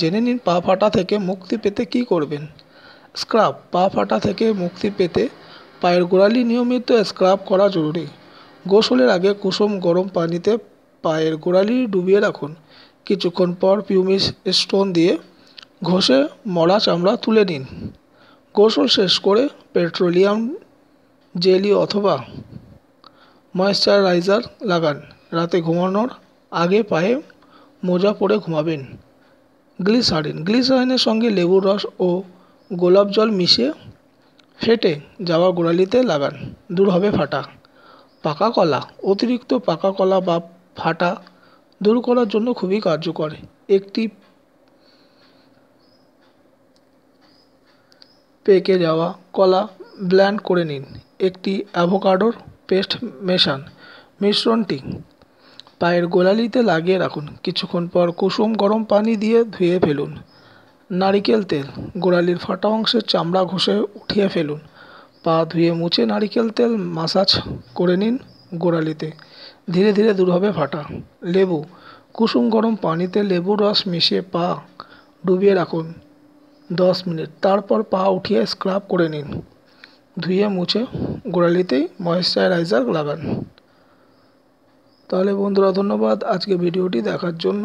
জেনে নিন পা ফাটা থেকে মুক্তি পেতে কি করবেন স্ক্রাব পা ফাটা থেকে মুক্তি পেতে পায়ের গোড়ালি নিয়মিত স্ক্রাব করা জরুরি গোসলের আগে কুসুম গরম পানিতে পায়ের গোড়ালি ডুবিয়ে রাখুন কিছুক্ষণ পর পিউমিস স্টোন দিয়ে ঘষে মরা চামড়া তুলে নিন গোসল শেষ করে পেট্রোলিয়াম জেলি অথবা ময়েশ্চারাইজার লাগান রাতে ঘুমানোর আগে পায়ে মোজা পরে ঘুমাবেন গ্লিসারিন গ্লিসারিনের সঙ্গে লেবুর রস ও গোলাপ জল মিশিয়ে ফেটে যাওয়া গোড়ালিতে লাগান দূর হবে ফাটা পাকা কলা অতিরিক্ত পাকা কলা বা ফাটা দূর করার জন্য খুবই কার্যকর একটি পেকে যাওয়া কলা ব্ল্যান্ড করে নিন একটি অ্যাভোকাডোর পেস্ট মেশান মিশ্রণটি পায়ের গোড়ালিতে লাগিয়ে রাখুন কিছুক্ষণ পর কুসুম গরম পানি দিয়ে ধুয়ে ফেলুন নারিকেল তেল গোড়ালির ফাটা অংশের চামড়া ঘষে উঠিয়ে ফেলুন পা ধুয়ে মুছে নারিকেল তেল মাসাজ করে নিন গোড়ালিতে ধীরে ধীরে দূর হবে ফাটা লেবু কুসুম গরম পানিতে লেবুর রস মিশিয়ে পা ডুবিয়ে রাখুন দশ মিনিট তারপর পা উঠিয়ে স্ক্রাব করে নিন ধুয়ে মুছে গোড়ালিতেই ময়েশ্চারাইজার লাগান তাহলে বন্ধুরা ধন্যবাদ আজকে ভিডিওটি দেখার জন্য